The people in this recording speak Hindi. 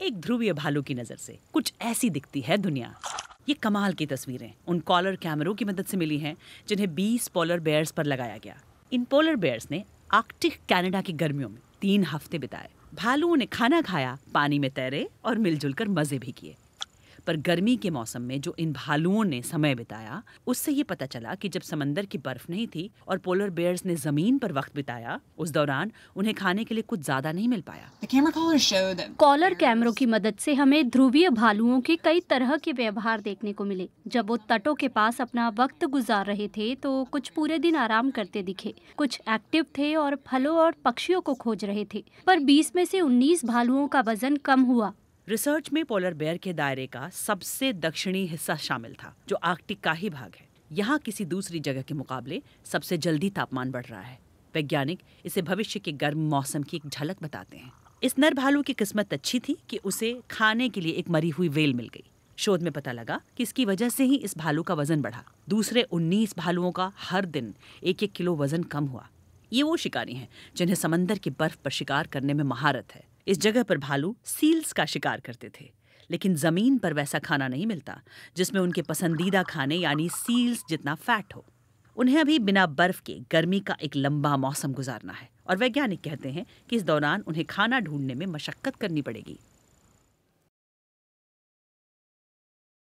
एक ध्रुवीय भालू की नज़र से कुछ ऐसी दिखती है दुनिया ये कमाल की तस्वीरें उन कॉलर कैमरों की मदद से मिली हैं जिन्हें 20 पोलर बेयर्स पर लगाया गया इन पोलर बेयर्स ने आर्कटिक कनाडा की गर्मियों में तीन हफ्ते बिताए भालुओं ने खाना खाया पानी में तैरे और मिलजुल कर मजे भी किए पर गर्मी के मौसम में जो इन भालुओं ने समय बिताया उससे ये पता चला कि जब समंदर की बर्फ नहीं थी और पोलर बेयर्स ने जमीन पर वक्त बिताया उस दौरान उन्हें खाने के लिए कुछ ज्यादा नहीं मिल पाया कॉलर कैमरों की मदद से हमें ध्रुवीय भालुओं के कई तरह के व्यवहार देखने को मिले जब वो तटों के पास अपना वक्त गुजार रहे थे तो कुछ पूरे दिन आराम करते दिखे कुछ एक्टिव थे और फलों और पक्षियों को खोज रहे थे पर 20 में से 19 भालुओं का वजन कम हुआ रिसर्च में पोलर बेयर के दायरे का सबसे दक्षिणी हिस्सा शामिल था जो आर्कटिक का ही भाग है यहाँ किसी दूसरी जगह के मुकाबले सबसे जल्दी तापमान बढ़ रहा है वैज्ञानिक इसे भविष्य के गर्म मौसम की एक झलक बताते हैं इस नर भालू की किस्मत अच्छी थी कि उसे खाने के लिए एक मरी हुई वेल मिल गई शोध में पता लगा कि इसकी वजह से ही इस भालू का वजन बढ़ा दूसरे 19 भालुओं का हर दिन एक एक किलो वजन कम हुआ ये वो शिकारी हैं जिन्हें समंदर की बर्फ पर शिकार करने में महारत है इस जगह पर भालू सील्स का शिकार करते थे लेकिन ज़मीन पर वैसा खाना नहीं मिलता जिसमें उनके पसंदीदा खाने यानी सील्स जितना फैट हो उन्हें अभी बिना बर्फ के गर्मी का एक लंबा मौसम गुजारना है और वैज्ञानिक कहते हैं कि इस दौरान उन्हें खाना ढूंढने में मशक्क़त करनी पड़ेगी